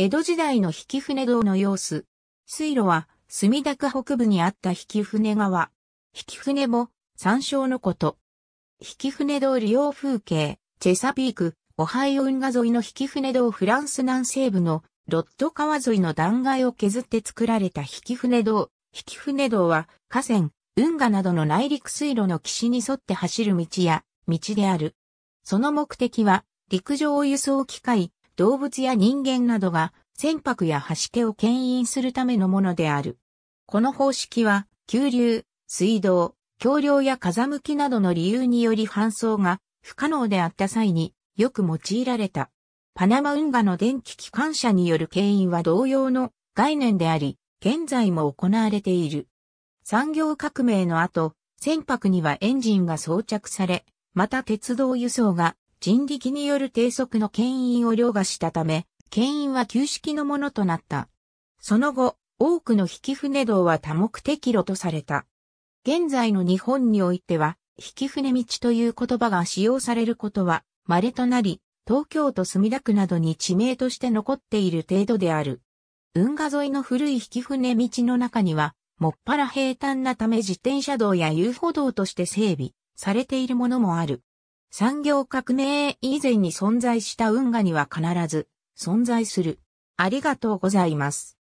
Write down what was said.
江戸時代の引船道の様子。水路は、墨田区北部にあった引船川。引船も、山椒のこと。引船道利用風景、チェサピーク、オハイオ運河沿いの引船道フランス南西部のロッド川沿いの断崖を削って作られた引船道。引船道は河川、運河などの内陸水路の岸に沿って走る道や道である。その目的は陸上輸送機械、動物や人間などが船舶や橋家を牽引するためのものである。この方式は、急流、水道、橋梁や風向きなどの理由により搬送が不可能であった際によく用いられた。パナマ運河の電気機関車による牽引は同様の概念であり、現在も行われている。産業革命の後、船舶にはエンジンが装着され、また鉄道輸送が人力による低速の牽引を凌駕したため、牽引は旧式のものとなった。その後、多くの引船道は多目的路とされた。現在の日本においては、引船道という言葉が使用されることは、稀となり、東京都墨田区などに地名として残っている程度である。運河沿いの古い引船道の中には、もっぱら平坦なため自転車道や遊歩道として整備されているものもある。産業革命以前に存在した運河には必ず存在する。ありがとうございます。